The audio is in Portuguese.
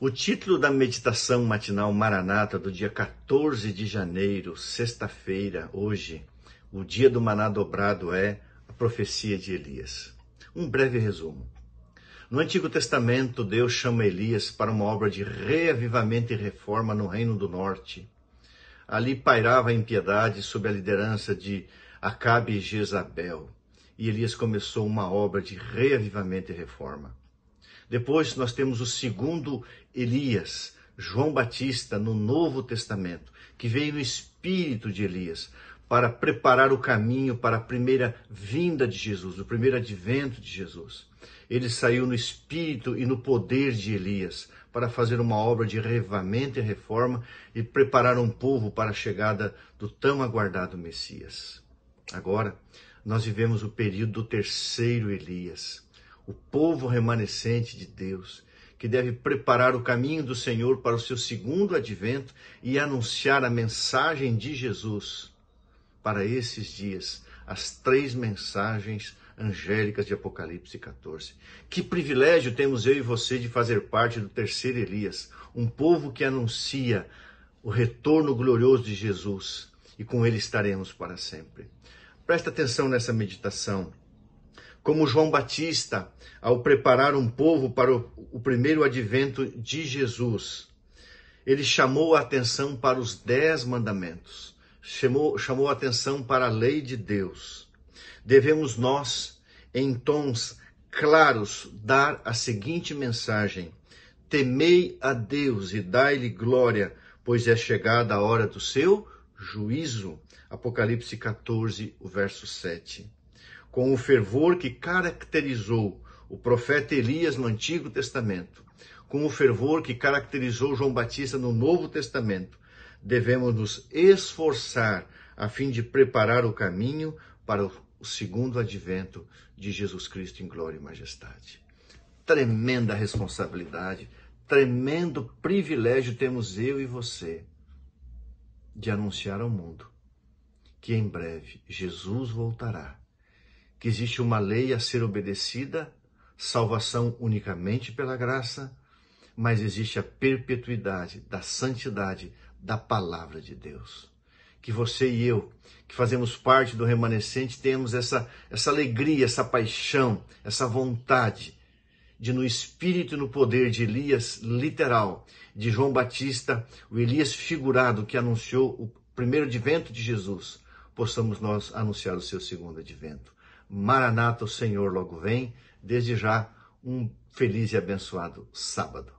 O título da meditação matinal Maranata do dia 14 de janeiro, sexta-feira, hoje, o dia do maná dobrado é a profecia de Elias. Um breve resumo. No Antigo Testamento, Deus chama Elias para uma obra de reavivamento e reforma no Reino do Norte. Ali pairava a impiedade sob a liderança de Acabe e Jezabel, e Elias começou uma obra de reavivamento e reforma. Depois nós temos o segundo Elias, João Batista, no Novo Testamento, que veio no espírito de Elias para preparar o caminho para a primeira vinda de Jesus, o primeiro advento de Jesus. Ele saiu no espírito e no poder de Elias para fazer uma obra de revamento e reforma e preparar um povo para a chegada do tão aguardado Messias. Agora, nós vivemos o período do terceiro Elias o povo remanescente de Deus, que deve preparar o caminho do Senhor para o seu segundo advento e anunciar a mensagem de Jesus para esses dias, as três mensagens angélicas de Apocalipse 14. Que privilégio temos eu e você de fazer parte do terceiro Elias, um povo que anuncia o retorno glorioso de Jesus e com ele estaremos para sempre. Presta atenção nessa meditação como João Batista, ao preparar um povo para o primeiro advento de Jesus, ele chamou a atenção para os dez mandamentos, chamou, chamou a atenção para a lei de Deus. Devemos nós, em tons claros, dar a seguinte mensagem: Temei a Deus e dai-lhe glória, pois é chegada a hora do seu juízo. Apocalipse 14, o verso 7 com o fervor que caracterizou o profeta Elias no Antigo Testamento, com o fervor que caracterizou João Batista no Novo Testamento, devemos nos esforçar a fim de preparar o caminho para o segundo advento de Jesus Cristo em glória e majestade. Tremenda responsabilidade, tremendo privilégio temos eu e você de anunciar ao mundo que em breve Jesus voltará que existe uma lei a ser obedecida, salvação unicamente pela graça, mas existe a perpetuidade da santidade da palavra de Deus. Que você e eu, que fazemos parte do remanescente, temos essa, essa alegria, essa paixão, essa vontade de, no espírito e no poder de Elias literal, de João Batista, o Elias figurado que anunciou o primeiro advento de Jesus, possamos nós anunciar o seu segundo advento. Maranata, o Senhor logo vem. Desde já, um feliz e abençoado sábado.